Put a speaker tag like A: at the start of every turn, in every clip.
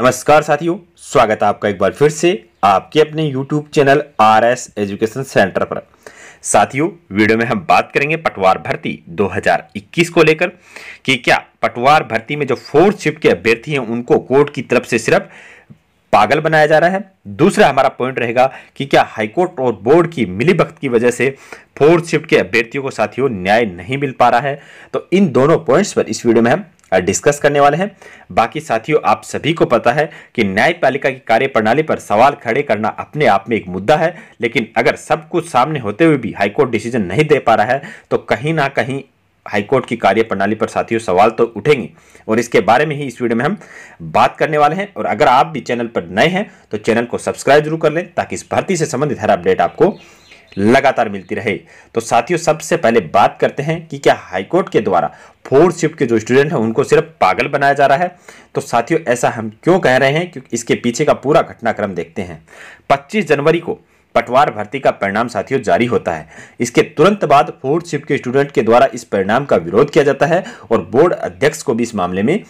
A: नमस्कार साथियों स्वागत है आपका एक बार फिर से आपके अपने YouTube channel R S education centre पर साथियों वीडियो में हम बात करेंगे पटवार भर्ती 2021 को लेकर कि क्या पटवार भर्ती में जो फोर्थ शिफ्ट के अभ्यर्थी हैं उनको कोर्ट की तरफ से सिर्फ पागल बनाया जा रहा है दूसरा हमारा पॉइंट रहेगा कि क्या हाईकोर्ट और बोर्ड की वक्त की वजह से फोर्थ शिफ्ट के अभ्यर्थियों को साथियों न्याय नहीं मिल पा रहा है तो इन दोनों पॉइंट्स पर इस वीडियो में हम डिस्कस करने वाले हैं बाकी साथियों आप सभी को पता है कि न्यायपालिका की कार्यप्रणाली पर सवाल खड़े करना अपने आप में एक मुद्दा है लेकिन अगर सब कुछ सामने होते हुए भी हाईकोर्ट डिसीजन नहीं दे पा रहा है तो कहीं ना कहीं हाईकोर्ट की कार्यप्रणाली पर साथियों सवाल तो उठेंगे और इसके बारे में ही इस वीडियो में हम बात करने वाले हैं और अगर आप भी चैनल पर नए हैं तो चैनल को सब्सक्राइब जरूर कर लें ताकि इस भर्ती से संबंधित हर अपडेट आपको लगातार मिलती रहे तो साथियों सबसे पहले बात करते हैं कि क्या हाईकोर्ट के द्वारा फोर्थ शिफ्ट के जो स्टूडेंट हैं उनको सिर्फ पागल बनाया जा रहा है तो साथियों ऐसा हम क्यों कह रहे हैं क्योंकि इसके पीछे का पूरा घटनाक्रम देखते हैं पच्चीस जनवरी को पटवार भर्ती का परिणाम साथियों जारी होता है इसके तुरंत बाद फोर्थ शिफ्ट के स्टूडेंट के द्वारा इस परिणाम का विरोध किया जाता है और बोर्ड अध्यक्ष को भी इस मामले में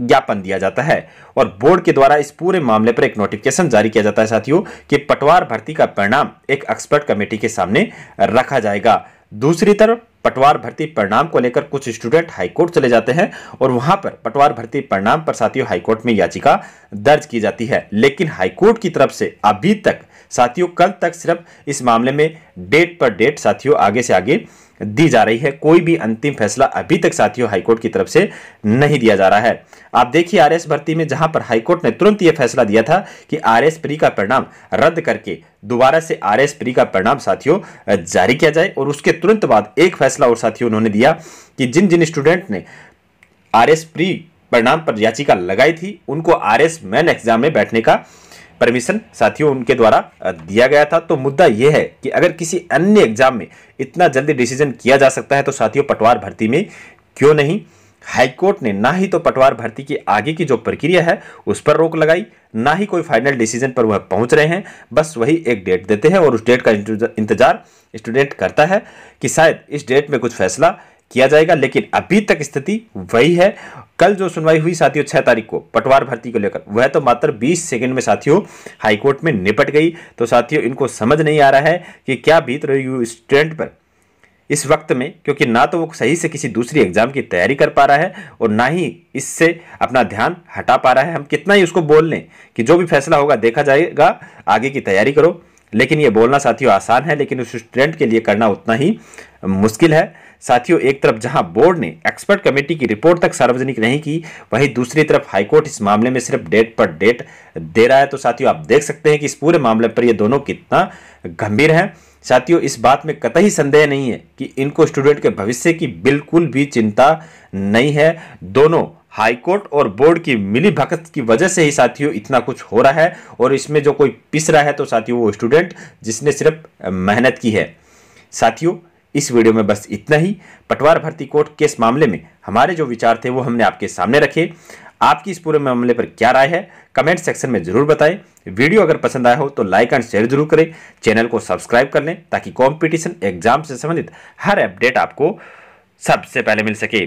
A: ज्ञापन दिया जाता है और बोर्ड के द्वारा इस पूरे मामले पर एक नोटिफिकेशन जारी किया जाता है साथियों कि पटवार भर्ती का परिणाम एक एक्सपर्ट कमेटी के सामने रखा जाएगा दूसरी तरफ पटवार भर्ती परिणाम को लेकर कुछ स्टूडेंट हाईकोर्ट चले जाते हैं और वहां पर पटवार भर्ती परिणाम पर साथियों हाईकोर्ट में याचिका दर्ज की जाती है लेकिन हाईकोर्ट की तरफ से अभी तक साथियों कल तक सिर्फ इस मामले में डेट पर डेट साथियों आगे से आगे दी जा रही है कोई भी अंतिम फैसला अभी तक साथियों हाईकोर्ट की तरफ से नहीं दिया जा रहा है आप देखिए आर भर्ती में जहां पर हाईकोर्ट ने तुरंत यह फैसला दिया था कि आर प्री का परिणाम रद्द करके दोबारा से आर प्री का परिणाम साथियों जारी किया जाए और उसके तुरंत बाद एक फैसला और साथियों उन्होंने दिया कि जिन जिन स्टूडेंट ने आर प्री परिणाम पर याचिका लगाई थी उनको आर एस मैन एग्जाम में बैठने का परमिशन साथियों उनके द्वारा दिया गया था तो मुद्दा यह है कि अगर किसी अन्य एग्जाम में इतना जल्दी डिसीजन किया जा सकता है तो साथियों पटवार भर्ती में क्यों नहीं हाईकोर्ट ने ना ही तो पटवार भर्ती की आगे की जो प्रक्रिया है उस पर रोक लगाई ना ही कोई फाइनल डिसीजन पर वह पहुंच रहे हैं बस वही एक डेट देते हैं और उस डेट का इंतजार स्टूडेंट करता है कि शायद इस डेट में कुछ फैसला किया जाएगा लेकिन अभी तक स्थिति वही है कल जो सुनवाई हुई साथियों छह तारीख को पटवार भर्ती को लेकर वह तो मात्र 20 सेकंड में साथियों हाईकोर्ट में निपट गई तो साथियों इनको समझ नहीं आ रहा है कि क्या बीत रही हुई स्टूडेंट पर इस वक्त में क्योंकि ना तो वो सही से किसी दूसरी एग्जाम की तैयारी कर पा रहा है और ना ही इससे अपना ध्यान हटा पा रहा है हम कितना ही उसको बोल लें कि जो भी फैसला होगा देखा जाएगा आगे की तैयारी करो लेकिन ये बोलना साथियों आसान है लेकिन उस स्टूडेंट के लिए करना उतना ही मुश्किल है साथियों एक तरफ जहां बोर्ड ने एक्सपर्ट कमेटी की रिपोर्ट तक सार्वजनिक नहीं की वहीं दूसरी तरफ हाईकोर्ट इस मामले में सिर्फ डेट पर डेट दे रहा है तो साथियों आप देख सकते हैं कि इस पूरे मामले पर ये दोनों कितना गंभीर हैं साथियों इस बात में कतई संदेह नहीं है कि इनको स्टूडेंट के भविष्य की बिल्कुल भी चिंता नहीं है दोनों हाईकोर्ट और बोर्ड की मिली भगत की वजह से ही साथियों इतना कुछ हो रहा है और इसमें जो कोई पिस रहा है तो साथियों वो स्टूडेंट जिसने सिर्फ मेहनत की है साथियों इस वीडियो में बस इतना ही पटवार भर्ती कोर्ट केस मामले में हमारे जो विचार थे वो हमने आपके सामने रखे आपकी इस पूरे मामले पर क्या राय है कमेंट सेक्शन में जरूर बताएं वीडियो अगर पसंद आया हो तो लाइक एंड शेयर जरूर करें चैनल को सब्सक्राइब कर लें ताकि कॉम्पिटिशन एग्जाम से संबंधित हर अपडेट आपको सबसे पहले मिल सके